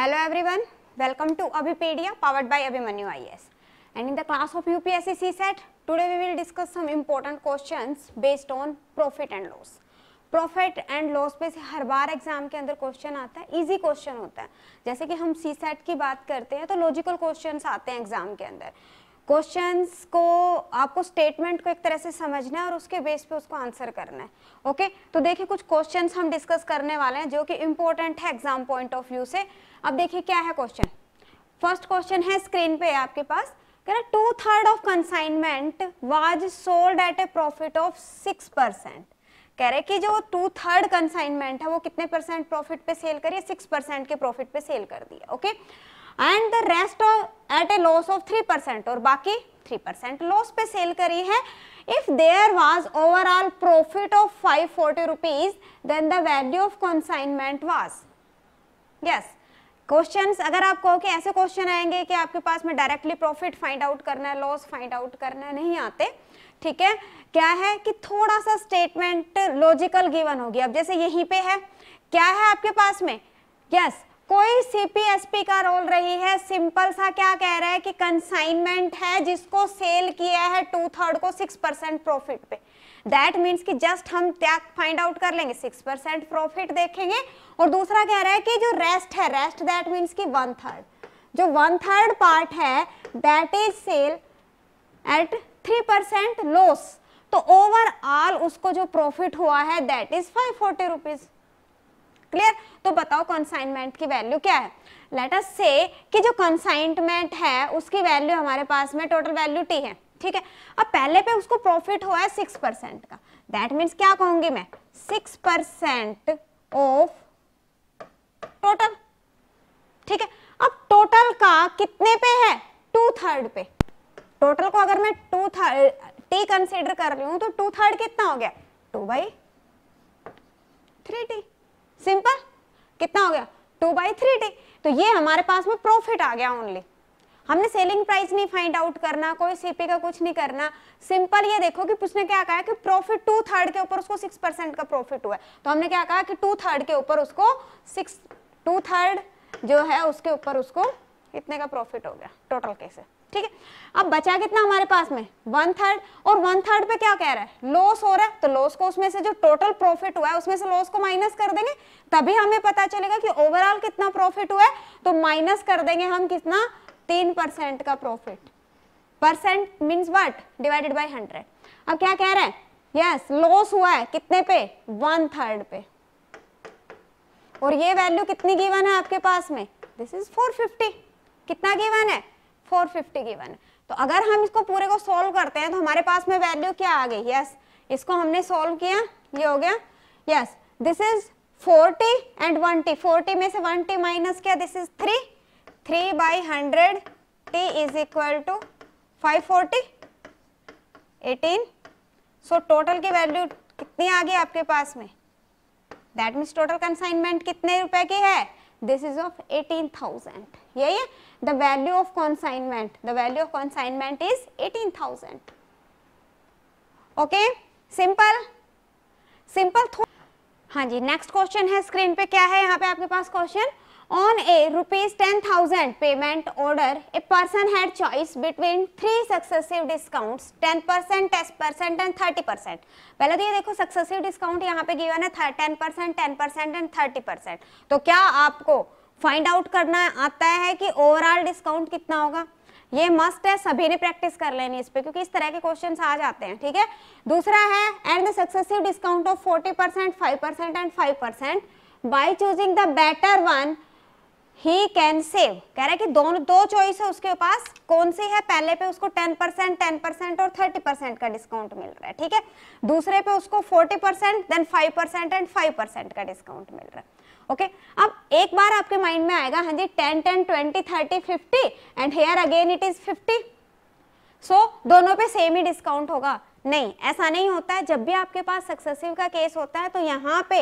Hello everyone welcome to Abhipedia powered by Abhimanyu IAS and in the class of UPSC CSAT today we will discuss some important questions based on profit and loss profit and loss पे से हर बार exam के अंदर question आता है easy question होता है जैसे कि हम सी सेट की बात करते हैं तो लॉजिकल क्वेश्चन आते हैं एग्जाम के अंदर क्वेश्चंस को आपको स्टेटमेंट को एक तरह से समझना है और उसके बेस पे उसको आंसर करना है ओके okay? तो देखिए कुछ क्वेश्चंस हम डिस्कस करने वाले हैं जो कि इम्पोर्टेंट है एग्जाम पॉइंट ऑफ व्यू से अब देखिए क्या है क्वेश्चन फर्स्ट क्वेश्चन है स्क्रीन पे आपके पास कह two third of consignment was sold at a profit of six percent कह रहे कि जो टू थर्ड कंसाइनमेंट है वो कितने परसेंट प्रॉफिट पे सेल करिए सिक्स परसेंट के प्रॉफिट पे सेल कर दिया okay okay? And the rest at a loss of three percent और बाकी थ्री परसेंट लॉस पे सेल करी है if there was overall profit of five forty rupees then the value of consignment was yes question अगर आप कहो कि ऐसे क्वेश्चन आएंगे कि आपके पास में डायरेक्टली प्रॉफिट फाइंड आउट करना है लॉस फाइंड आउट करना नहीं आते ठीक है क्या है कि थोड़ा सा स्टेटमेंट लॉजिकल गिवन होगी अब जैसे यहीं पे है क्या है आपके पास में यस yes, कोई सीपीएसपी का रोल रही है सिंपल सा क्या कह रहा है कि कंसाइनमेंट है जिसको सेल किया है टू थर्ड को सिक्स परसेंट प्रॉफिट पे दैट मीन्स कि जस्ट हम त्याग फाइंड आउट कर लेंगे सिक्स परसेंट प्रॉफिट देखेंगे और दूसरा कह रहा है कि जो रेस्ट है रेस्ट दैट मीन्स कि वन थर्ड जो वन थर्ड पार्ट है that is sell at three percent loss तो ओवरऑल उसको जो प्रॉफिट हुआ है that is five forty rupees clear तो बताओ कंसाइनमेंट की वैल्यू क्या है लेट अस से कि जो कंसाइनमेंट है उसकी वैल्यू हमारे पास में टोटल वैल्यू टी है ठीक है अब पहले पे उसको प्रॉफिट हुआ है सिक्स परसेंट का दैट मीन्स क्या कहूंगी मैं सिक्स परसेंट ऑफ टोटल ठीक है अब टोटल का कितने पे है टू थर्ड पे टोटल को अगर मैं टू थर्ड टी कंसिडर कर रही हूं तो टू थर्ड कितना हो गया two by three T simple कितना हो गया टू बाई थ्री टी तो ये हमारे पास में प्रॉफिट आ गया ओनली हमने सेलिंग प्राइस नहीं फाइंड आउट करना कोई सीपी का कुछ नहीं करना सिंपल ये देखो कि उसने क्या कहा कि प्रॉफिट टू थर्ड के ऊपर उसको सिक्स परसेंट का प्रॉफिट हुआ है तो हमने क्या कहा कि टू थर्ड के ऊपर उसको सिक्स टू थर्ड जो है उसके ऊपर उसको इतने का प्रॉफिट हो गया टोटल कैसे ठीक है अब बचा कितना हमारे पास में वन थर्ड और वन थर्ड पे क्या कह रहा है लॉस हो रहा है तो लॉस को उसमें से जो टोटल प्रॉफिट हुआ है उसमें से लॉस को माइनस कर देंगे तभी हमें पता चलेगा कि ओवरऑल कितना प्रॉफिट हुआ है तो माइनस कर देंगे हम कितना तीन परसेंट का profit percent means what divided by hundred अब क्या कह रहे हैं यस लॉस हुआ है कितने पे वन थर्ड पे और ये वैल्यू कितनी गिवन है आपके पास में दिस इज 450 कितना गिवन है 450 फिफ्टी गिवन तो अगर हम इसको पूरे को सोल्व करते हैं तो हमारे पास में वैल्यू क्या आ गई यस yes. इसको हमने सोल्व किया ये हो गया यस दिस इज 40 एंड 20 40 में से 20 माइनस किया this is 3 3 by hundred T is equal to five forty eighteen so total की वैल्यू कितनी आ गई आपके पास में दैट मीन्स टोटल कंसाइनमेंट कितने रुपए की है this is of eighteen thousand यही है the value of consignment the value of consignment is eighteen thousand okay simple simple हाँ जी नेक्स्ट क्वेश्चन है स्क्रीन पे क्या है यहाँ पे आपके पास question on a rupees ten thousand payment order a person had choice between three successive between ten percent ten percent and thirty percent पहले तो ये देखो सक्सेसिव डिस्काउंट यहाँ पे गिवन है ten percent ten percent and thirty percent तो क्या आपको फाइंड आउट करना आता है कि ओवरऑल डिस्काउंट कितना होगा ये मस्ट है सभी ने प्रैक्टिस कर लेनी इस पे क्योंकि इस तरह के क्वेश्चन आ जाते हैं ठीक है दूसरा है and successive discount of forty percent five percent and five percent by choosing the better one he can save कह रहा है कि दोनों दो चॉइस है उसके पास कौन सी है पहले पे उसको 10 परसेंट टेन परसेंट और 30 परसेंट का डिस्काउंट मिल रहा है ठीक है दूसरे पे उसको 40 percent then 5 percent and 5 percent का डिस्काउंट मिल रहा है ओके okay? अब एक बार आपके माइंड में आएगा हाँ जी ten ten twenty thirty fifty and here again it is fifty so दोनों पे सेम ही डिस्काउंट होगा नहीं ऐसा नहीं होता है जब भी आपके पास सक्सेसिव का केस होता है तो यहाँ पे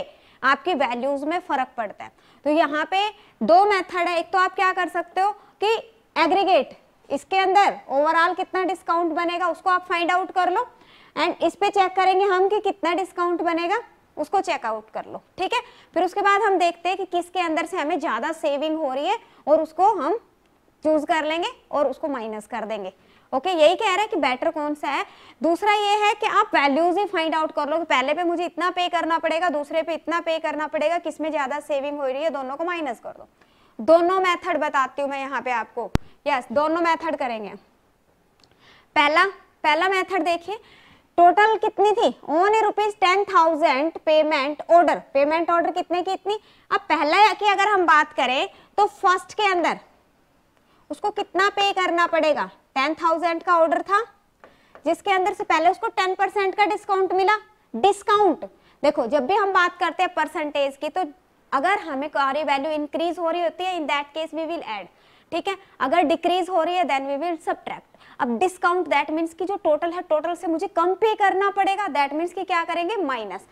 आपकी वैल्यूज में फर्क पड़ता है तो यहाँ पे दो मेथड है एक तो आप क्या कर सकते हो कि एग्रीगेट इसके अंदर ओवरऑल कितना डिस्काउंट बनेगा उसको आप फाइंड आउट कर लो एंड इस पे चेक करेंगे हम कि कितना डिस्काउंट बनेगा उसको चेकआउट कर लो ठीक है फिर उसके बाद हम देखते हैं कि किसके अंदर से हमें ज़्यादा सेविंग हो रही है और उसको हम चूज कर लेंगे और उसको माइनस कर देंगे ओके okay, यही कह रहा है कि बेटर कौन सा है दूसरा ये है कि आप वैल्यूज ही फाइंड आउट कर लो कि पहले पे मुझे इतना पे करना पड़ेगा दूसरे पे इतना पे करना पड़ेगा किसमें ज़्यादा सेविंग हो रही है दोनों को माइनस कर दो दोनों मेथड बताती हूँ मैं यहाँ पे आपको यस yes, दोनों मेथड करेंगे पहला पहला मेथड देखिए टोटल कितनी थी only rupees ten thousand payment order payment order कितने की इतनी अब पहला की अगर हम बात करें तो फर्स्ट के अंदर उसको कितना पे करना पड़ेगा टेन थाउजेंड का ऑर्डर था जिसके अंदर से पहले उसको टेन परसेंट का डिस्काउंट मिला डिस्काउंट देखो जब भी हम बात करते हैं परसेंटेज की तो अगर हमें कार्य वैल्यू इंक्रीज हो रही होती है in that case we will add ठीक है अगर डिक्रीज हो रही है देन वी विल सब्ट्रैक्ट अब डिस्काउंट दैट मीन्स कि जो टोटल है टोटल से मुझे कम पे करना पड़ेगा दैट मीन्स कि क्या करेंगे माइनस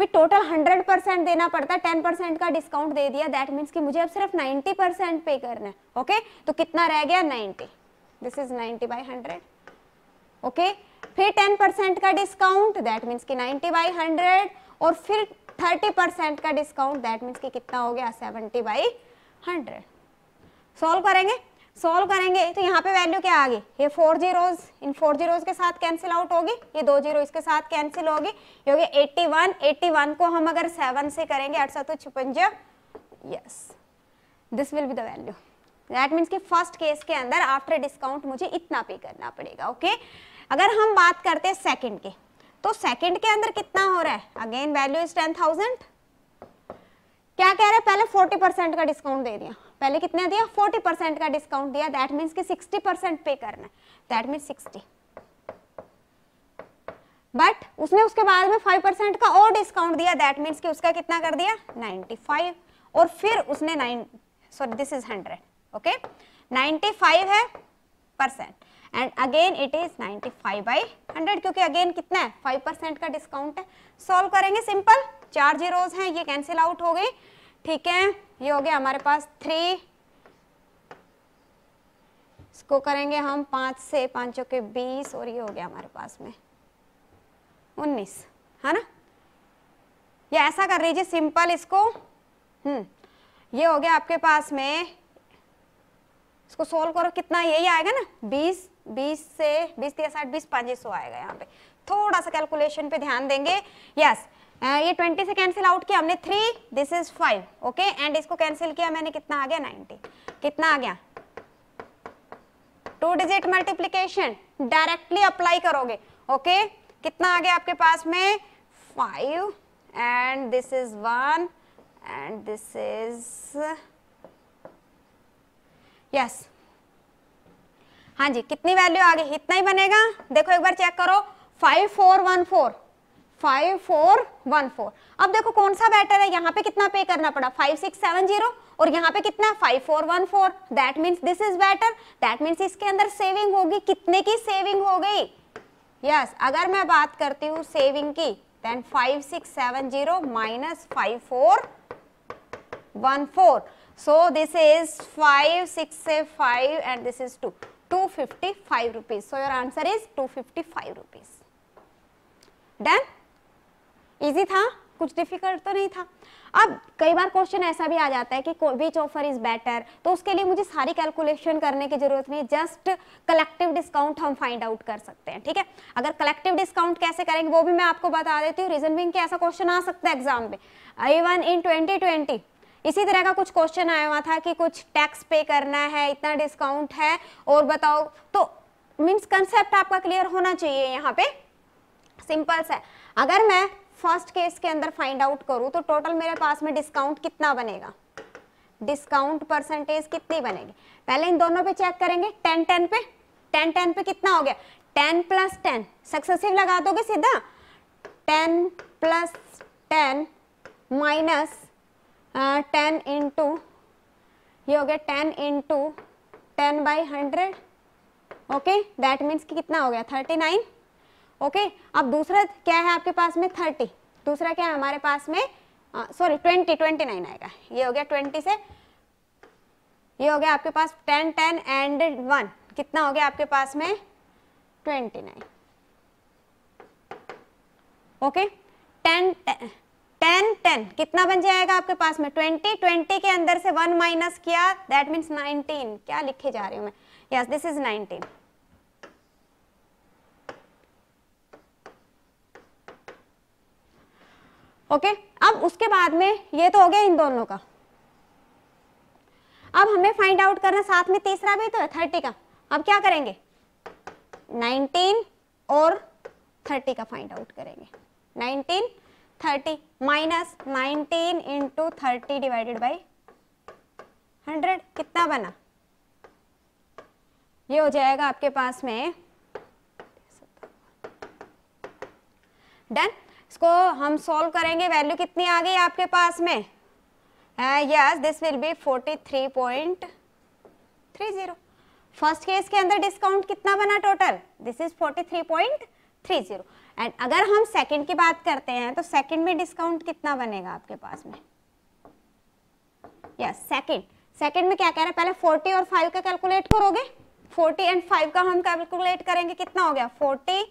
भी टोटल 100 परसेंट देना पड़ता है 10 परसेंट का डिस्काउंट दे दिया दैट मीन्स कि मुझे अब सिर्फ 90 परसेंट पे करना है ओके okay? तो कितना रह गया 90 दिस इज 90 बाई 100 ओके फिर 10 परसेंट का डिस्काउंट दैट मीन्स कि 90 बाई 100 और फिर 30 परसेंट का डिस्काउंट दैट मीन्स कि कितना हो गया 70 बाई 100 सॉल्व करेंगे सॉल्व करेंगे तो यहाँ पे वैल्यू क्या आ गई ये four zeros in four zeros के साथ कैंसिल आउट होगी ये दो जीरो इसके साथ कैंसिल होगी क्योंकि एट्टी वन एट्टी वन को हम अगर सेवन से करेंगे आठ सौ छपंजा yes this will be the value that means कि फर्स्ट केस के अंदर आफ्टर डिस्काउंट मुझे इतना पे करना पड़ेगा ओके okay? अगर हम बात करते हैं सेकेंड के तो सेकेंड के अंदर कितना हो रहा है again value is ten thousand क्या कह रहे हैं पहले फोर्टी परसेंट का डिस्काउंट दे दिया पहले कितना दिया 40 परसेंट का डिस्काउंट दिया दैट मीन्स कि 60 परसेंट पे करना दैट मीन्स 60 बट उसने उसके बाद में 5 परसेंट का और डिस्काउंट दिया दैट मीन्स कि उसका कितना कर दिया 95 और फिर उसने nine sorry this is 100 okay 95 है percent and again it is 95 by hundred क्योंकि अगेन कितना है 5 परसेंट का डिस्काउंट है सॉल्व करेंगे सिंपल चार जीरोज हैं ये कैंसिल आउट हो गई ठीक है ये हो गया हमारे पास थ्री इसको करेंगे हम पांच से पांचों के बीस और ये हो गया हमारे पास में उन्नीस है ना ये ऐसा कर लीजिए सिंपल इसको हम्म ये हो गया आपके पास में इसको सोल्व करो कितना यही आएगा ना बीस बीस से बीस तीस साठ बीस पांच सौ आएगा यहाँ पे थोड़ा सा कैलकुलेशन पे ध्यान देंगे यस yes, ये ट्वेंटी से कैंसिल आउट किया हमने three this is five okay and इसको कैंसिल किया मैंने कितना आ गया नाइन्टी कितना आ गया two digit multiplication directly apply करोगे ओके okay? कितना आ गया आपके पास में five and this is one and this is yes हाँ जी कितनी वैल्यू आ गई इतना ही बनेगा देखो एक बार चेक करो five four one four five four one four अब देखो कौन सा बेटर है यहाँ पे कितना पे करना पड़ा फाइव सिक्स सेवन जीरो और यहाँ पे कितना five four one four that means this is better that means इसके अंदर सेविंग होगी कितने की सेविंग हो गई यस yes, अगर मैं बात करती हूँ सेविंग की then five six seven zero minus five four one four so this is five six से five and this is two two fifty five rupees so your answer is two fifty five rupees done easy था कुछ difficult तो नहीं था अब कई बार question ऐसा भी आ जाता है कि विच ऑफर इज बेटर तो उसके लिए मुझे सारी कैलकुलेशन करने की जरूरत नहीं जस्ट कलेक्टिव डिस्काउंट हम फाइंड आउट कर सकते हैं ठीक है अगर कलेक्टिव डिस्काउंट कैसे करेंगे वो भी मैं आपको बता देती हूँ रीजन बिंग ऐसा क्वेश्चन आ सकता है एग्जाम में इवन इन ट्वेंटी इसी तरह का कुछ क्वेश्चन आया हुआ था कि कुछ टैक्स पे करना है इतना डिस्काउंट है और बताओ तो मीन्स कंसेप्ट आपका क्लियर होना चाहिए यहाँ पे सिंपल सा अगर मैं फर्स्ट केस के अंदर फाइंड आउट करूं तो टोटल मेरे पास में डिस्काउंट कितना बनेगा डिस्काउंट परसेंटेज कितनी बनेगी पहले इन दोनों पे चेक करेंगे टेन टेन पे टेन टेन पे कितना हो गया टेन प्लस टेन सक्सेसिव लगा दोगे सीधा ten plus ten minus ten into ये हो गया ten into ten by hundred okay that means कितना हो गया थर्टी नाइन ओके अब दूसरा क्या है आपके पास में थर्टी दूसरा क्या है हमारे पास में सॉरी ट्वेंटी ट्वेंटी नाइन आएगा ये हो गया ट्वेंटी से ये हो गया आपके पास टेन टेन एंड वन कितना हो गया आपके पास में twenty nine okay ten ten ten कितना बन जाएगा आपके पास में ट्वेंटी ट्वेंटी के अंदर से वन माइनस किया दैट मीन्स नाइनटीन क्या लिखे जा रही हूँ मैं yes this is nineteen okay अब उसके बाद में ये तो हो गया इन दोनों का अब हमें फाइंड आउट करना साथ में तीसरा भी तो है थर्टी का अब क्या करेंगे नाइनटीन और थर्टी का फाइंड आउट करेंगे nineteen thirty minus nineteen into thirty divided by hundred कितना बना ये हो जाएगा आपके पास में डन इसको हम सॉल्व करेंगे वैल्यू कितनी आ गई आपके पास में yes this will be forty three point three zero first case के अंदर डिस्काउंट कितना बना total this is forty three point three zero and अगर हम सेकंड की बात करते हैं तो सेकंड में डिस्काउंट कितना बनेगा आपके पास में यस सेकंड सेकंड में क्या कह रहा है पहले फोर्टी और फाइव का कैलकुलेट करोगे फोर्टी एंड फाइव का हम कैलकुलेट करेंगे कितना हो गया forty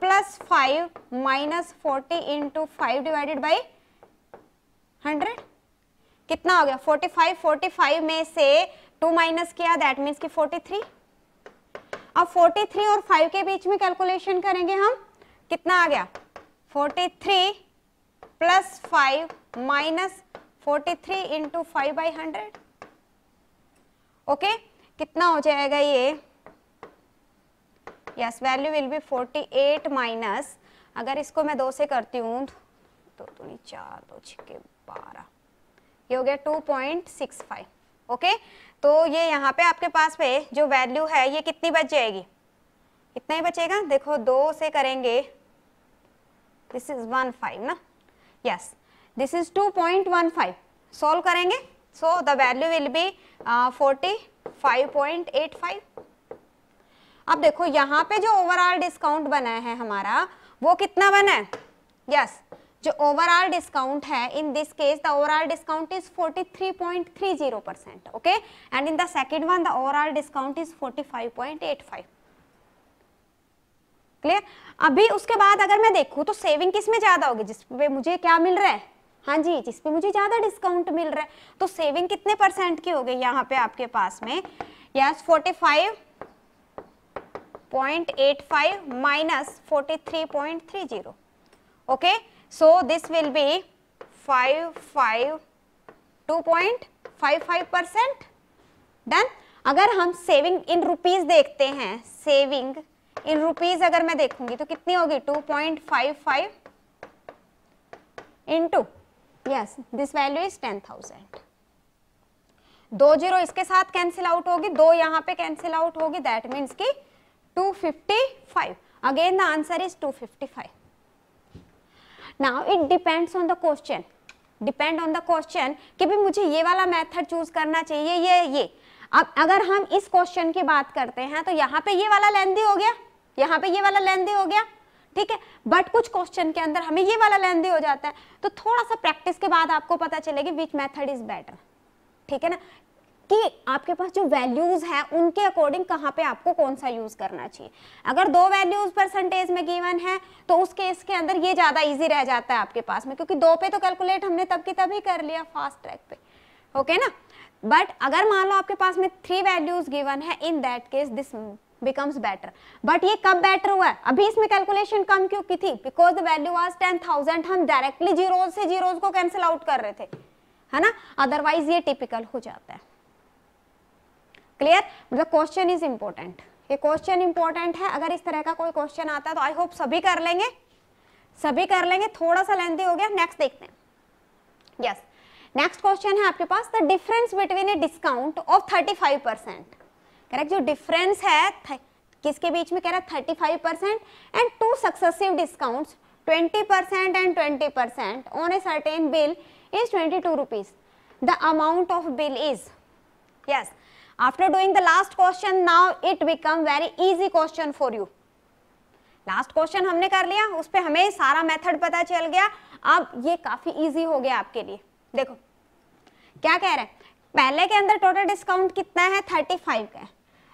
plus five minus forty into five divided by hundred कितना हो गया फोर्टी फाइव फोर्टी फाइव में से टू माइनस किया दैट मीन्स की फोर्टी थ्री अब फोर्टी थ्री और फाइव के बीच में कैलकुलेशन करेंगे हम कितना आ गया forty three plus five minus forty three into five by hundred okay कितना हो जाएगा ये yes value will be 48 minus अगर इसको मैं दो से करती हूँ तो दो दूनी चार दो छक्के बारह ये हो गया two point six five okay तो ये यहाँ पे आपके पास पे जो वैल्यू है ये कितनी बच जाएगी इतना ही बचेगा देखो दो से करेंगे दिस इज वन फाइव ना yes this is two point one five solve करेंगे so the value will be forty five point eight five अब देखो यहाँ पे जो ओवरऑल डिस्काउंट बना है हमारा वो कितना बना है यस yes, जो ओवरऑल डिस्काउंट है in this case the overall discount is 43.30 percent okay and in the second one the overall discount is 45.85 clear अभी उसके बाद अगर मैं देखूँ तो सेविंग किस में ज़्यादा होगी जिस पे मुझे क्या मिल रहा है हाँ जी जिस पे मुझे ज़्यादा डिस्काउंट मिल रहा है तो सेविंग कितने परसेंट की होगी यहाँ पे आपके पास में yes forty five point eight five minus forty three point three zero okay so this will be five five two point five five percent done अगर हम सेविंग इन रुपीज देखते हैं सेविंग इन रुपीज अगर मैं देखूंगी तो कितनी होगी two point five five in two yes this value is ten thousand दो जीरो इसके साथ कैंसिल आउट होगी दो यहां पे कैंसिल आउट होगी दैट मीन्स की 255. Again the answer is 255. Now it depends on the question. Depend on the question कि भी मुझे ये वाला method choose करना चाहिए ये ये अब अगर हम इस क्वेश्चन की बात करते हैं तो यहाँ पे ये वाला लेंदी हो गया यहाँ पे ये वाला लेंदी हो गया ठीक है बट कुछ क्वेश्चन के अंदर हमें ये वाला लेंदी हो जाता है तो थोड़ा सा प्रैक्टिस के बाद आपको पता चलेगा विच मेथड इज बेटर ठीक है ना कि आपके पास जो वैल्यूज है उनके अकॉर्डिंग कहाँ पे आपको कौन सा यूज करना चाहिए अगर दो वैल्यूज परसेंटेज में गिवन है तो उस केस के अंदर ये ज्यादा इजी रह जाता है आपके पास में क्योंकि दो पे तो कैलकुलेट हमने तब की तभी कर लिया फास्ट ट्रैक पे ओके okay ना बट अगर मान लो आपके पास में थ्री वैल्यूज गिवन है in that case this becomes better but ये कब बेटर हुआ है अभी इसमें कैलकुलेशन कम क्यों की थी because the value was ten thousand हम डायरेक्टली जीरोज से जीरोज को कैंसिल आउट कर रहे थे है ना अदरवाइज ये टिपिकल हो जाता है क्लियर मतलब क्वेश्चन इज इम्पोर्टेंट ये क्वेश्चन इंपॉर्टेंट है अगर इस तरह का कोई क्वेश्चन आता है तो आई होप सभी कर लेंगे सभी कर लेंगे थोड़ा सा लेंथी हो गया नेक्स्ट देखते हैं यस नेक्स्ट क्वेश्चन है आपके पास the difference between a discount of thirty five percent correct जो डिफरेंस है किसके बीच में कह रहा है thirty five percent and two successive discount twenty percent and twenty percent on a certain bill is twenty two rupees the amount of bill is yes after doing the last question now it become very easy question for you last question हमने कर लिया उस पर हमें सारा method पता चल गया अब ये काफी इजी हो गया आपके लिए देखो क्या कह रहे हैं पहले के अंदर टोटल डिस्काउंट कितना है थर्टी फाइव का है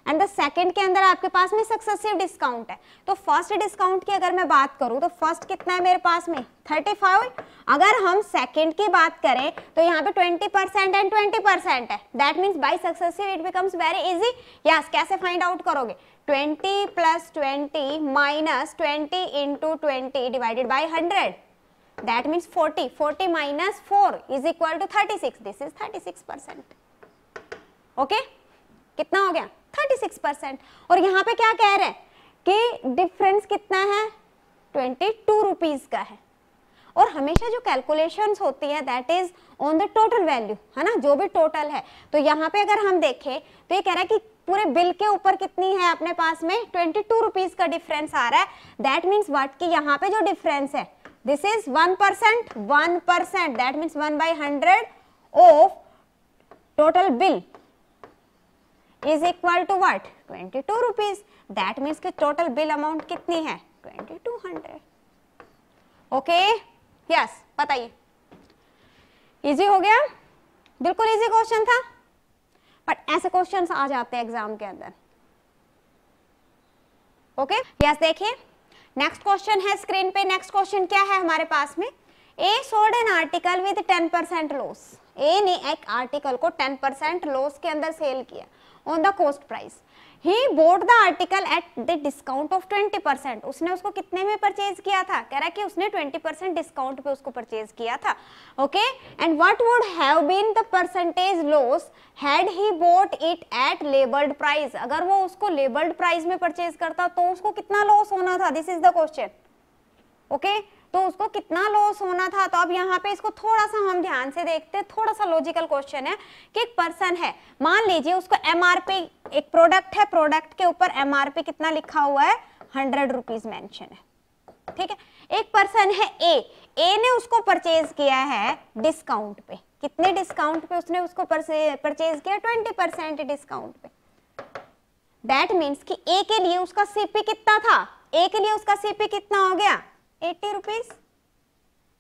एंड द सेकंड के अंदर आपके पास में सक्सेसिव डिस्काउंट है तो फर्स्ट डिस्काउंट की अगर मैं बात करूं तो फर्स्ट कितना है मेरे पास में 35 अगर हम सेकंड की बात करें तो यहाँ पे 20% एंड 20% परसेंट है that means by successive it becomes very easy yes कैसे फाइंड आउट करोगे 20 plus twenty minus twenty into twenty divided by hundred that means 40 40 minus 4 is equal to 36 this is 36 percent okay कितना हो गया 36 percent और यहाँ पे क्या कह रहे हैं कि डिफरेंस कितना है ट्वेंटी टू रुपीज़ का है और हमेशा जो कैलकुलेशंस होती है that is on the total value है ना जो भी टोटल है तो यहाँ पे अगर हम देखें तो ये कह रहा है कि पूरे बिल के ऊपर कितनी है अपने पास में ट्वेंटी टू रुपीज का डिफरेंस आ रहा है दैट मीन्स वट की यहाँ पे जो डिफरेंस है this is one percent one percent that means one by hundred of total bill is equal to what twenty two rupees that mean की टोटल बिल अमाउंट कितनी है twenty two hundred okay yes बताइए easy हो गया बिल्कुल easy question था but ऐसे questions आ जाते हैं एग्जाम के अंदर ओके यस देखिए नेक्स्ट क्वेश्चन है स्क्रीन पे नेक्स्ट क्वेश्चन क्या है हमारे पास में ए sold an article with ten percent loss A ने एक आर्टिकल को टेन परसेंट लॉस के अंदर सेल किया on the cost price. He bought the article at the discount of 20 percent. उसने उसको कितने में परचेज किया था कह रहा है कि उसने 20 परसेंट डिस्काउंट पे उसको परचेज किया था okay and what would have been the percentage loss had he bought it at labelled price अगर वो उसको लेबल्ड प्राइस में परचेज करता तो उसको कितना लॉस होना था this is the question okay तो उसको कितना लॉस होना था तो अब यहाँ पे इसको थोड़ा सा हम ध्यान से देखते हैं थोड़ा सा लॉजिकल क्वेश्चन है कि एक पर्सन है मान लीजिए उसको एम एक प्रोडक्ट है प्रोडक्ट के ऊपर एमआरपी कितना लिखा हुआ है हंड्रेड रुपीज मैंशन है ठीक है एक पर्सन है ए ए ने उसको परचेज किया है डिस्काउंट पे कितने डिस्काउंट पे उसने उसको परचेज किया ट्वेंटी परसेंट डिस्काउंट पे दैट मीन्स कि ए के लिए उसका सीपी कितना था ए के लिए उसका सीपी कितना हो गया एट्टी रुपीज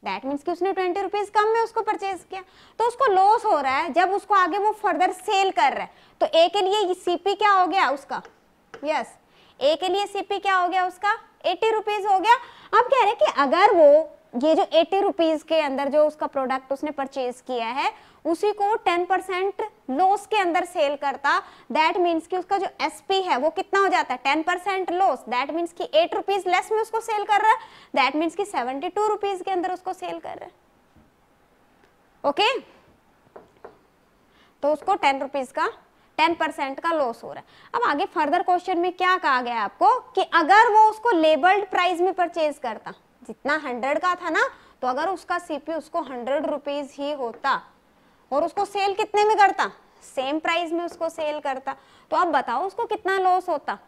दैट मीन्स कि उसने ट्वेंटी रुपीज कम में उसको परचेज किया तो उसको लॉस हो रहा है जब उसको आगे वो फर्दर सेल कर रहा है तो ए के लिए सीपी क्या हो गया उसका यस yes. ए के लिए सीपी क्या हो गया उसका एट्टी रुपीज हो गया अब कह रहे हैं कि अगर वो ये जो एटी रुपीज के अंदर जो उसका प्रोडक्ट उसने परचेज किया है उसी को टेन परसेंट लॉस के अंदर सेल करता दैट मीन्स कि उसका जो एसपी है वो कितना हो जाता है ten percent loss that means कि एट रुपीज लेस में उसको सेल कर रहा है दैट मीन्स कि सेवेंटी टू रुपीज के अंदर उसको सेल कर रहा है ओके तो उसको टेन रुपीज का टेन परसेंट का लॉस हो रहा है अब आगे फर्दर क्वेश्चन में क्या कहा गया आपको कि अगर वो उसको लेबल्ड प्राइस में परचेज करता जितना हंड्रेड का था ना तो अगर उसका सीपी उसको हंड्रेड रुपीज ही होता और उसको सेल कितने में करता सेम प्राइस में उसको सेल करता तो अब बताओ उसको कितना लॉस होता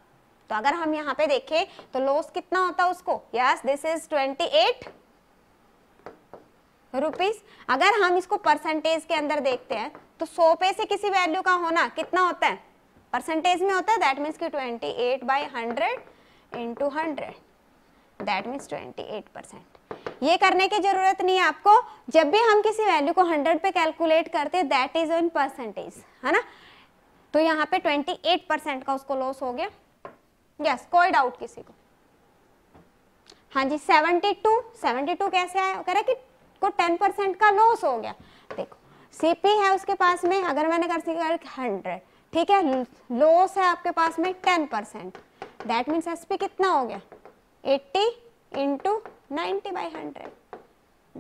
तो अगर हम यहाँ पे देखें तो लॉस कितना होता उसको yes this is twenty eight rupees अगर हम इसको परसेंटेज के अंदर देखते हैं तो सौ पे से किसी वैल्यू का होना कितना होता है परसेंटेज में होता है दैट मीन्स की twenty eight by hundred into hundred that means twenty eight percent ये करने की ज़रूरत नहीं है आपको जब भी हम किसी वैल्यू को 100 पे कैलकुलेट करते हैं दैट इज इन परसेंटेज है ना तो यहाँ पे 28 परसेंट का उसको लॉस हो गया यस yes, कोई डाउट किसी को हाँ जी 72 72 कैसे आया कह रहा कि को 10 परसेंट का लॉस हो गया देखो सीपी है उसके पास में अगर मैंने कर सी हंड्रेड ठीक है लॉस है आपके पास में ten percent that means S कितना हो गया 80 into ninety by hundred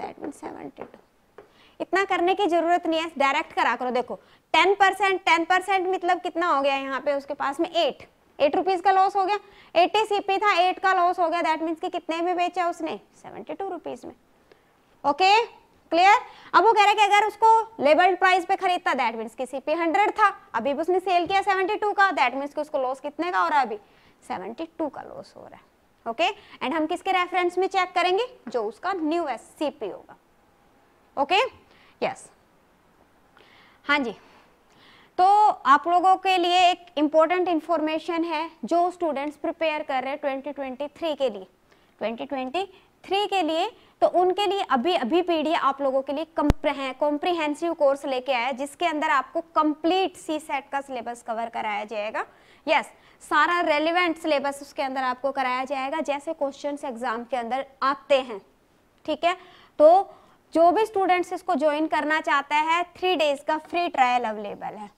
that mean seventy two इतना करने की जरूरत नहीं है डायरेक्ट करा करो देखो 10 परसेंट टेन परसेंट मतलब कितना हो गया यहाँ पे उसके पास में 8 8 रुपीज़ का लॉस हो गया 80 सीपी था 8 का लॉस हो गया दैट मीन्स कि कितने में बेचा उसने 72 टू में ओके क्लियर अब वो कह रहा है कि अगर उसको लेबल प्राइस पे खरीदता दैट मीन्स कि सीपी 100 था अभी उसने सेल किया 72 का दैट मीन्स कि उसको लॉस कितने का हो रहा है अभी सेवेंटी का लॉस हो रहा है ओके okay? एंड हम किसके रेफरेंस में चेक करेंगे जो उसका न्यू एस सी पी होगा ओके यस हाँ जी तो आप लोगों के लिए एक इम्पोर्टेंट इन्फॉर्मेशन है जो स्टूडेंट्स प्रिपेयर कर रहे हैं 2023 के लिए 2023 थ्री के लिए तो उनके लिए अभी अभी पीढ़ी आप लोगों के लिए कॉम्प्रिहेंसिव कोर्स लेके आया जिसके अंदर आपको कंप्लीट सी सेट का सिलेबस कवर कराया जाएगा यस yes, सारा रेलिवेंट सिलेबस उसके अंदर आपको कराया जाएगा जैसे क्वेश्चन एग्जाम के अंदर आते हैं ठीक है तो जो भी स्टूडेंट्स इसको ज्वाइन करना चाहता है थ्री डेज का फ्री ट्रायल अवेलेबल है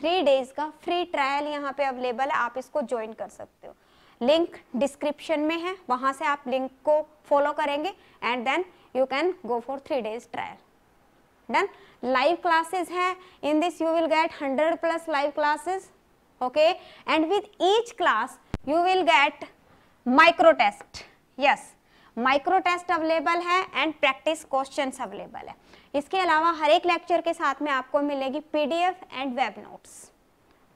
थ्री डेज का फ्री ट्रायल यहाँ पे अवेलेबल है आप इसको ज्वाइन कर सकते हो लिंक डिस्क्रिप्शन में है वहां से आप लिंक को फॉलो करेंगे and then you can go for three days trial done live classes है in this you will get hundred plus live classes okay and with each class you will get micro test yes micro test available है and practice question available है इसके अलावा हर एक lecture के साथ में आपको मिलेगी PDF and web notes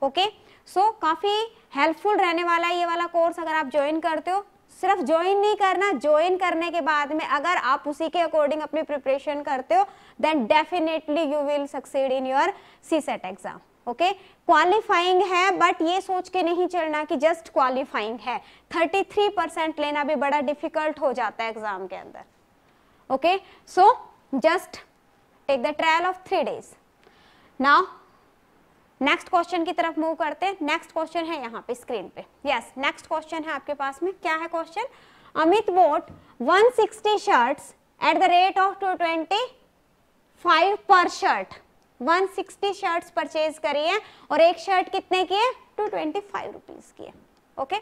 okay okay? So so, काफ़ी हेल्पफुल रहने वाला है ये वाला कोर्स अगर आप ज्वाइन करते हो सिर्फ ज्वाइन नहीं करना ज्वाइन करने के बाद में अगर आप उसी के अकॉर्डिंग अपनी प्रिपरेशन करते हो then definitely you will succeed in your CSAT exam okay qualifying है बट ये सोच के नहीं चलना कि जस्ट क्वालिफाइंग है 33 परसेंट लेना भी बड़ा डिफिकल्ट हो जाता है एग्जाम के अंदर okay so just take the trial of three days now next question की तरफ मूव करते हैं नेक्स्ट क्वेश्चन है यहाँ पे स्क्रीन पे यस नेक्स्ट क्वेश्चन है आपके पास में क्या है question Amit bought 160 shirt at the rate of 225 per shirt 160 shirt purchase करी है और एक शर्ट कितने की है टू ट्वेंटी फाइव रुपीज की है ओके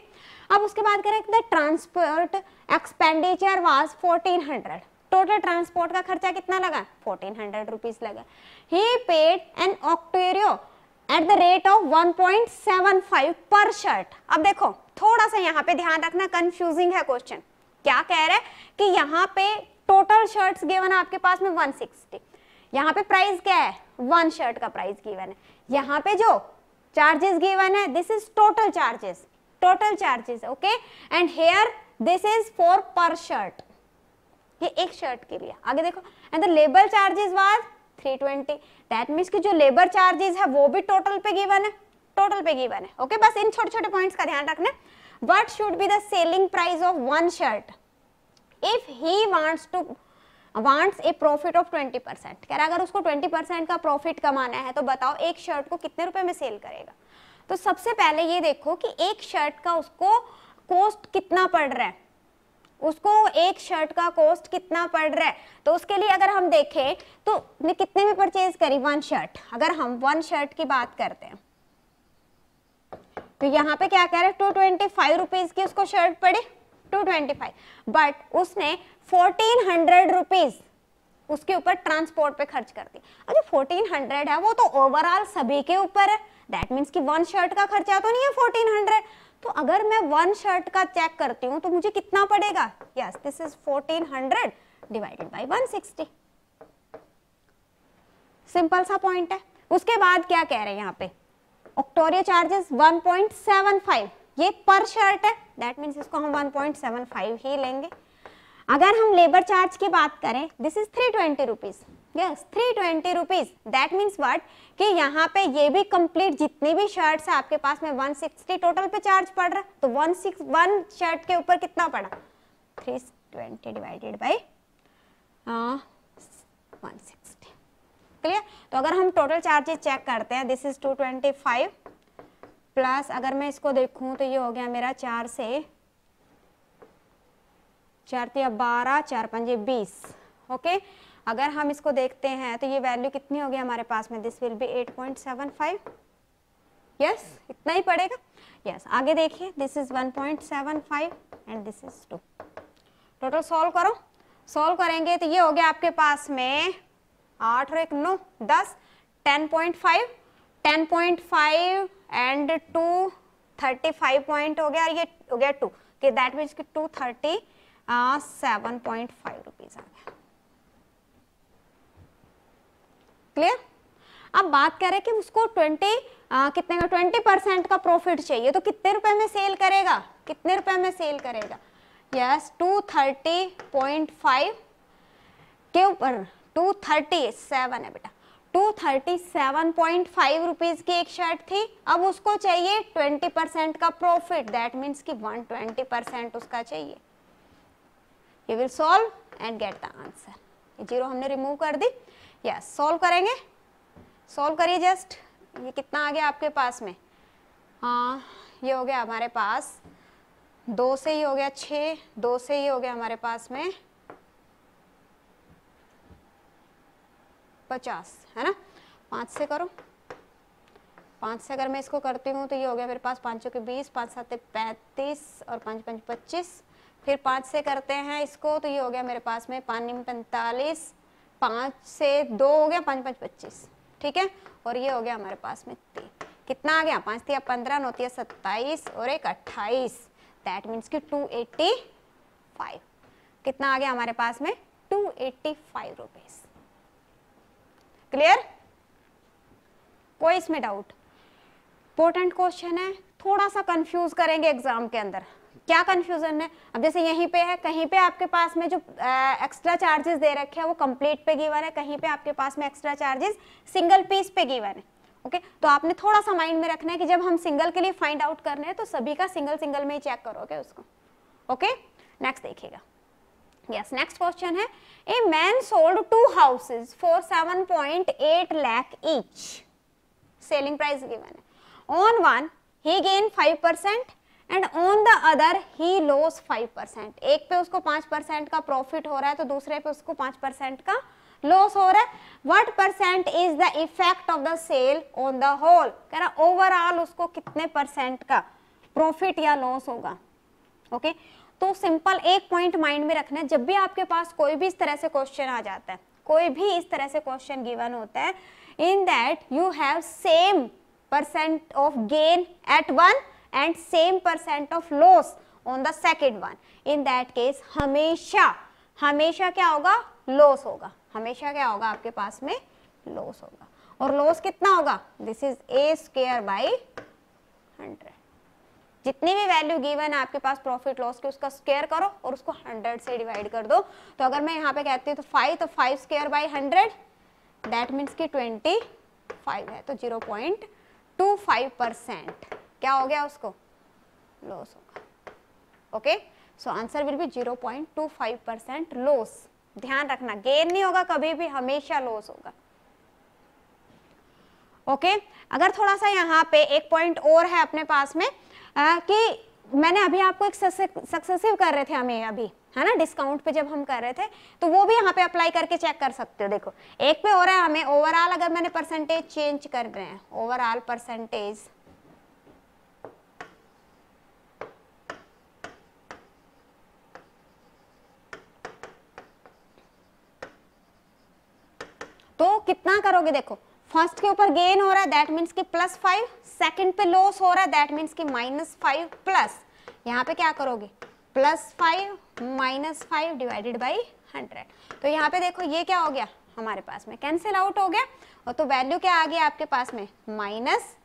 अब उसके बाद करें the transport expenditure was 1400 total transport का खर्चा कितना लगा 1400 रुपीस लगा he paid an octroi at the rate of 1.75 per shirt अब देखो थोड़ा सा यहाँ पे ध्यान रखना कंफ्यूजिंग है क्वेश्चन क्या कह रहा है कि यहाँ पे टोटल शर्ट गिवन है आपके पास में 160 यहाँ पे प्राइस क्या है वन शर्ट का प्राइस गिवन है यहाँ पे जो चार्जेस गिवन है this is total charges total charges okay and here this is for per shirt ये एक शर्ट के लिए आगे देखो and the labour charges was three twenty that means की जो लेबर चार्जेस है वो भी टोटल पे गिवन है टोटल पे गिवन है ओके okay? बस इन छोटे छोटे पॉइंट्स का ध्यान रखना what should be the selling price of one shirt if he wants to wants a profit of twenty percent कह रहा अगर उसको ट्वेंटी परसेंट का प्रॉफिट कमाना है तो बताओ एक शर्ट को कितने रुपए में सेल करेगा तो सबसे पहले ये देखो कि एक शर्ट का उसको कॉस्ट कितना पड़ रहा है उसको एक शर्ट का कॉस्ट कितना पड़ रहा है तो उसके लिए अगर हम देखें तो ने कितने में परचेज करी वन शर्ट अगर हम वन शर्ट की बात करते हैं तो यहाँ पे क्या कह रहे हैं टू ट्वेंटी फाइव रुपीज की उसको शर्ट पड़ी टू ट्वेंटी फाइव बट उसने फोर्टीन हंड्रेड रुपीज उसके ऊपर ट्रांसपोर्ट पे खर्च कर दी अरे फोर्टीन हंड्रेड है वो तो ओवरऑल सभी के ऊपर है दैट मीन्स कि वन शर्ट का खर्चा तो नहीं है फोर्टीन हंड्रेड तो अगर मैं वन शर्ट का चेक करती हूँ तो मुझे कितना पड़ेगा yes this is 1400 divided by 160 simple सा पॉइंट है उसके बाद क्या कह रहे हैं यहाँ पे ऑक्टोरिया चार्जेस 1.75 ये पर शर्ट है दैट मीन्स इसको हम 1.75 ही लेंगे अगर हम लेबर चार्ज की बात करें this is three twenty rupees yes three twenty rupees that means what कि यहाँ पे ये भी कंप्लीट जितनी भी शर्ट्स है आपके पास में वन सिक्सटी टोटल पे चार्ज पड़ रहा है तो वन सिक्स वन शर्ट के ऊपर कितना पड़ा three twenty divided by one sixty clear तो अगर हम टोटल चार्जेस चेक करते हैं this is two twenty five plus अगर मैं इसको देखूँ तो ये हो गया मेरा चार से चार तिया बारह चार पंजे बीस ओके okay? अगर हम इसको देखते हैं तो ये वैल्यू कितनी होगी हमारे पास में दिस विल बी 8.75 यस इतना ही पड़ेगा यस yes, आगे देखिए this is 1.75 and this is two total solve करो सॉल्व करेंगे तो ये हो गया आपके पास में आठ और एक नौ दस ten point five ten point five and two thirty five point हो गया और ये हो गया टू कि दैट मीन्स कि two thirty seven point five clear अब बात करें कि उसको ट्वेंटी कितने का ट्वेंटी परसेंट का प्रॉफिट चाहिए तो कितने रुपए में सेल करेगा कितने रुपए में सेल करेगा yes two thirty point five के ऊपर टू थर्टी सेवन है बेटा two thirty seven point five rupees की एक शर्ट थी अब उसको चाहिए ट्वेंटी परसेंट का प्रॉफिट दैट मीन्स कि वन ट्वेंटी परसेंट उसका चाहिए you will solve and get the answer zero हमने रिमूव कर दी यस सॉल्व करेंगे सॉल्व करिए जस्ट ये कितना आ गया आपके पास में हाँ ये हो गया हमारे पास दो से ही हो गया छः दो से ही हो गया हमारे पास में पचास है ना पाँच से करो पाँच से अगर मैं इसको करती हूँ तो ये हो गया मेरे पास पाँचों के बीस पाँच सात पैंतीस और पाँच पाँच पच्चीस फिर पाँच से करते हैं इसको तो ये हो गया मेरे पास में पानी में पैंतालीस पाँच से दो हो गया पाँच पाँच पच्चीस ठीक है और ये हो गया हमारे पास में तीन कितना आ गया पाँच तिया पंद्रह नौ तिया सत्ताईस और एक अट्ठाईस दैट मीन्स कि टू एट्टी फाइव कितना आ गया हमारे पास में two eighty five rupees clear कोई इसमें डाउट इंपोर्टेंट क्वेश्चन है थोड़ा सा कंफ्यूज करेंगे एग्जाम के अंदर क्या कंफ्यूजन है अब जैसे यहीं पे है कहीं पे आपके पास में जो एक्स्ट्रा चार्जेस दे रखे हैं वो कंप्लीट पे गिवन है कहीं पे आपके पास में एक्स्ट्रा चार्जेस सिंगल पीस पे गिवन है ओके okay? तो आपने थोड़ा सा माइंड में रखना है कि जब हम सिंगल के लिए फाइंड आउट करने हैं तो सभी का सिंगल सिंगल में ही चेक करोगे उसको ओके नेक्स्ट देखिएगा यस नेक्स्ट क्वेश्चन है a man sold two houses for seven point eight lakh each selling price given है on one he gain five percent and on the other he loss five percent एक पे उसको पांच percent का profit हो रहा है तो दूसरे पे उसको पांच परसेंट का लॉस हो रहा है what percent is the effect of the sale on the whole कह रहा ओवरऑल उसको कितने परसेंट का प्रॉफिट या लॉस होगा ओके okay? तो सिंपल एक पॉइंट माइंड में रखना है जब भी आपके पास कोई भी इस तरह से क्वेश्चन आ जाता है कोई भी इस तरह से क्वेश्चन गिवन होता है in that you have same percent of gain at one and same percent of loss on the second one in that case हमेशा हमेशा क्या होगा लॉस होगा हमेशा क्या होगा आपके पास में लॉस होगा और लॉस कितना होगा this is a square by hundred जितनी भी वैल्यू गिवन है आपके पास प्रॉफिट लॉस की उसका स्केयर करो और उसको हंड्रेड से डिवाइड कर दो तो अगर मैं यहाँ पे कहती हूँ तो फाइव तो five square by hundred that means कि ट्वेंटी फाइव है तो zero point two five percent क्या हो गया उसको लॉस होगा okay so answer will be 0.25 percent loss ध्यान रखना गेन नहीं होगा कभी भी हमेशा लॉस होगा ओके okay? अगर थोड़ा सा यहाँ पे एक पॉइंट और है अपने पास में आ, कि मैंने अभी आपको एक सक्सेसिव कर रहे थे हमें अभी है ना डिस्काउंट पे जब हम कर रहे थे तो वो भी यहाँ पे अप्लाई करके चेक कर सकते हो देखो एक पे हो रहा है हमें ओवरऑल अगर मैंने परसेंटेज चेंज कर रहे हैं ओवरऑल परसेंटेज कितना करोगे देखो फर्स्ट के ऊपर गेन हो रहा है दैट मीन्स की प्लस फाइव सेकेंड पे लॉस हो रहा है दैट मीन्स की माइनस फाइव प्लस यहाँ पे क्या करोगे plus five minus five divided by hundred तो यहाँ पे देखो ये क्या हो गया हमारे पास में कैंसिल आउट हो गया और तो वैल्यू क्या आ गया आपके पास में minus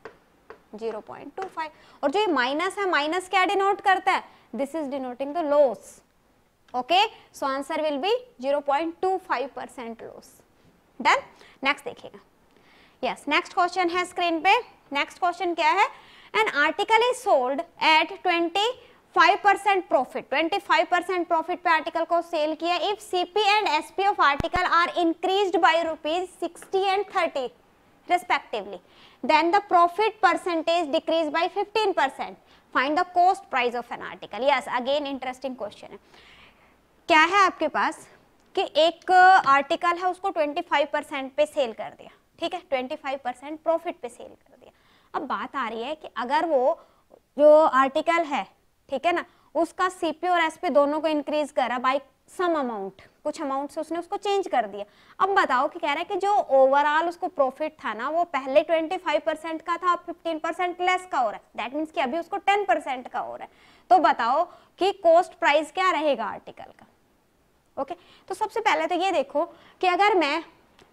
zero point two five और जो ये माइनस है माइनस क्या डिनोट करता है this is denoting the loss okay so answer will be zero point two five percent loss done next देखिएगा यस नेक्स्ट क्वेश्चन है स्क्रीन पे नेक्स्ट क्वेश्चन क्या है an article is sold at twenty percent profit twenty profit पे article को sell किया if CP and SP of article are increased by rupees sixty and thirty respectively then the profit percentage decreased by 15% find the cost price of an article yes again interesting question है क्या है आपके पास कि एक article है उसको 25 percent पे sell कर दिया ठीक है 25 परसेंट प्रॉफिट पे सेल कर दिया अब बात आ रही है कि अगर वो जो आर्टिकल है ठीक है ना उसका सीपी और एसपी दोनों को इंक्रीज करा बाई सम अमाउंट कुछ अमाउंट से उसने उसको चेंज कर दिया अब बताओ कि कह रहा है कि जो ओवरऑल उसको प्रॉफिट था ना वो पहले 25 परसेंट का था अब 15 परसेंट लेस का हो रहा है दैट मीन्स कि अभी उसको 10 परसेंट का हो रहा है तो बताओ कि कॉस्ट प्राइस क्या रहेगा आर्टिकल का ओके तो सबसे पहले तो ये देखो कि अगर मैं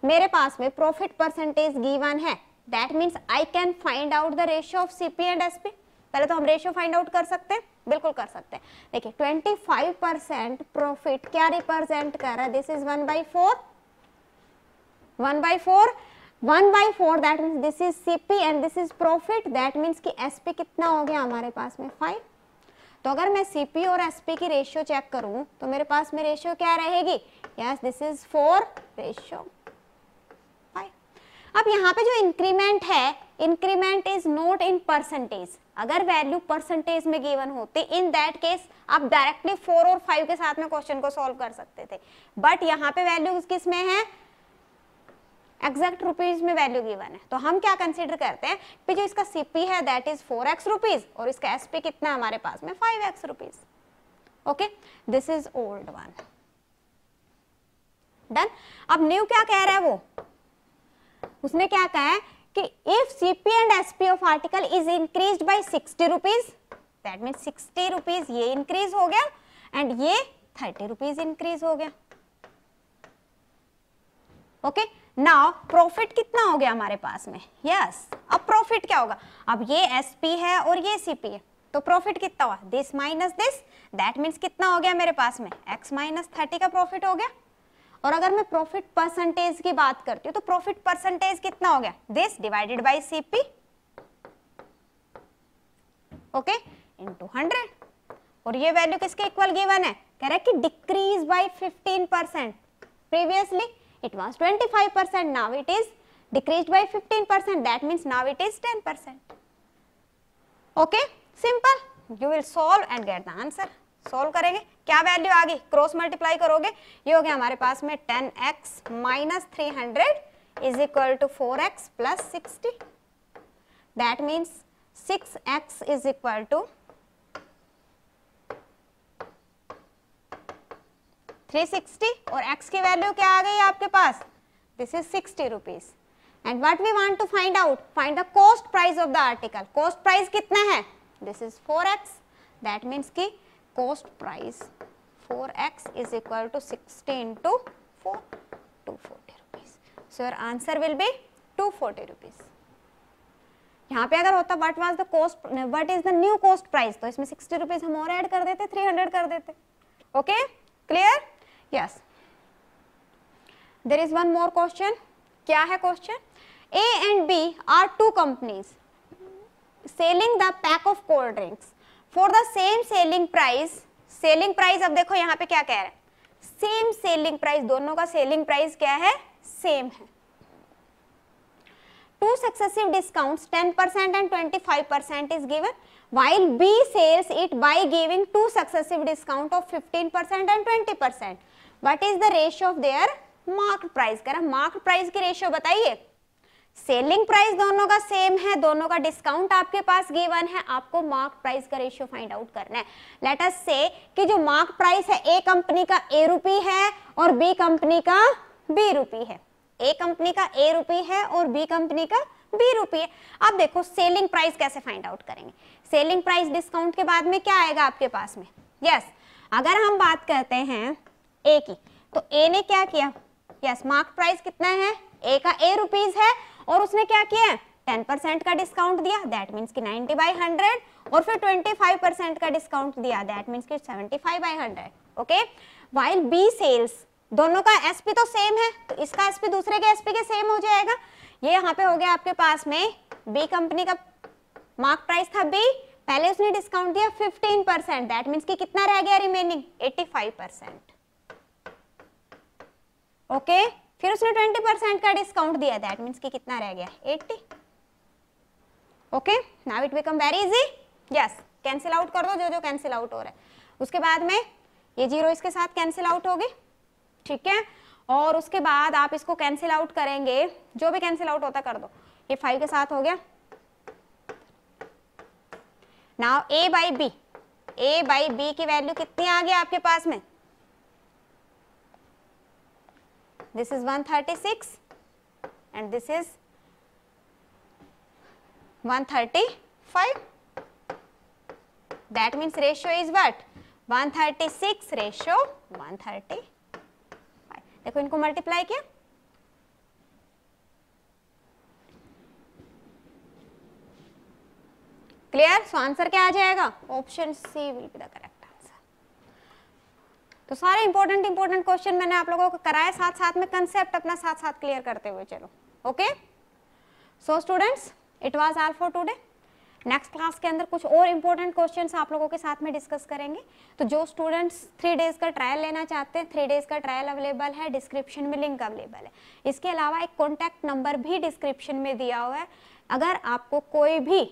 मेरे पास में प्रॉफिट परसेंटेज गिवन है that means I can find out the ratio of CP and SP पहले तो हम रेशियो फाइंड आउट कर सकते हैं बिल्कुल कर सकते हैं देखिए ट्वेंटी फाइव परसेंट प्रॉफिट क्या रिप्रेजेंट कर रहा है this is one by four one by four one by four that mean this is CP and this is profit that means की एसपी कितना हो गया हमारे पास में फाइव तो अगर मैं सीपी और एस की रेशियो चेक करूं तो मेरे पास में रेशियो क्या रहेगी yes this is four ratio अब यहाँ पे जो इंक्रीमेंट है increment is not in percentage अगर वैल्यू परसेंटेज में गिवन होते इन दैट केस आप डायरेक्टली फोर और फाइव के साथ में क्वेश्चन को सॉल्व कर सकते थे बट यहाँ पे वैल्यू किस में है एग्जैक्ट रुपीज में वैल्यू गिवन है तो हम क्या कंसिडर करते हैं कि जो इसका सीपी है that is four x rupees और इसका एसपी कितना है हमारे पास में five x rupees okay this is old one done अब न्यू क्या कह रहा है वो उसने क्या कहा है कि if CP and SP of article is increase by sixty rupees that mean sixty rupees ये इंक्रीज हो गया एंड ये थर्टी रुपीज इंक्रीज हो गया ओके okay? नाउ प्रॉफिट कितना हो गया हमारे पास में यस yes. अब प्रॉफिट क्या होगा अब ये एस है और ये सी है तो प्रॉफिट कितना हुआ this minus this that means कितना हो गया मेरे पास में एक्स माइनस थर्टी का प्रॉफिट हो गया और अगर मैं प्रॉफिट परसेंटेज की बात करती हूँ तो प्रॉफिट परसेंटेज कितना हो गया this divided by CP okay into hundred और ये वैल्यू किसके इक्वल गिवन है कह रहा है कि decrease by fifteen percent previously it was 25 percent now it is decreased by 15 percent that means now it is 10 percent okay simple you will solve and get the answer solve करेंगे क्या value आ गई cross multiply करोगे ये हो गया हमारे पास में 10x x minus three hundred is equal to four x plus sixty that means six x is equal to 360 और x की वैल्यू क्या आ गई आपके पास this is sixty rupees and what we want to find out find the cost price of the article cost price कितना है this is four x that means की cost price four x is equal to sixty in to four two forty rupees so your answer will be two forty rupees यहाँ पे अगर होता what was the cost what is the new cost price तो इसमें sixty rupees हम और add कर देते थ्री हंड्रेड कर देते okay okay? Clear yes there is one more question क्या है question a and b are two companies selling the pack of cold drinks for the same selling price selling price अब देखो यहाँ पे क्या कह रहे हैं सेम सेलिंग प्राइस दोनों का सेलिंग प्राइस क्या है सेम है two successive discount ten percent and twenty five percent is given while b sells it by giving two successive discount of fifteen percent and twenty percent what is the ratio of their market price कह रहा market price की ratio बताइए selling price दोनों का same है दोनों का discount आपके पास गिवन है आपको मार्क प्राइस का रेशियो फाइंड आउट करना है लेट अस से कि जो मार्क प्राइस है ए कंपनी का ए रुपी है और बी कंपनी का बी रुपी है ए कंपनी का ए रुपी है और बी कंपनी का बी रुपी है अब देखो सेलिंग प्राइस कैसे फाइंड आउट करेंगे सेलिंग प्राइस डिस्काउंट के बाद में क्या आएगा आपके पास में यस yes, अगर हम बात करते हैं ए की तो ए ने क्या किया यस मार्क प्राइस कितना है ए का ए रुपीज है और उसने क्या किया टेन परसेंट का डिस्काउंट दिया दैट मीन की नाइनटी बाई हंड्रेड और फिर ट्वेंटी फाइव परसेंट का डिस्काउंट दिया दैट मीन की seventy five by hundred okay while b sells दोनों का एसपी तो सेम है तो इसका एसपी दूसरे के एसपी के सेम हो जाएगा ये यहाँ पे हो गया आपके पास में बी कंपनी का मार्क प्राइस था बी पहले उसने डिस्काउंट दिया 15 परसेंट दैट मीन्स कि कितना रह गया रिमेनिंग 85 परसेंट ओके फिर उसने ट्वेंटी परसेंट का डिस्काउंट दिया दैट मीन्स कि कितना रह गया eighty okay now it become very easy yes cancel out कर दो जो जो कैंसिल आउट हो रहा है उसके बाद में ये जीरो इसके साथ कैंसिल आउट होगी ठीक है और उसके बाद आप इसको कैंसिल आउट करेंगे जो भी कैंसिल आउट होता कर दो ये फाइव के साथ हो गया now a by b a by b की वैल्यू कितनी आ गई आपके पास में this is 136 and this is 135 that means ratio is what 136 ratio 135 देखो इनको मल्टीप्लाई किया क्लियर सो आंसर क्या आ जाएगा option c will be the correct तो सारे इंपॉर्टेंट इंपॉर्टेंट क्वेश्चन मैंने आप लोगों को कराया साथ साथ में कंसेप्ट अपना साथ साथ क्लियर करते हुए चलो okay so students it was all for today next class के अंदर कुछ और इम्पोर्टेंट क्वेश्चंस आप लोगों के साथ में डिस्कस करेंगे तो जो स्टूडेंट्स थ्री डेज़ का ट्रायल लेना चाहते हैं थ्री डेज़ का ट्रायल अवेलेबल है डिस्क्रिप्शन में लिंक अवेलेबल है इसके अलावा एक कॉन्टैक्ट नंबर भी डिस्क्रिप्शन में दिया हुआ है अगर आपको कोई भी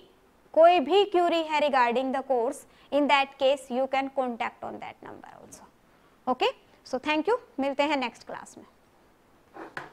कोई भी क्यूरी है regarding the course in that case you can contact on that number also okay so thank you मिलते हैं नेक्स्ट क्लास में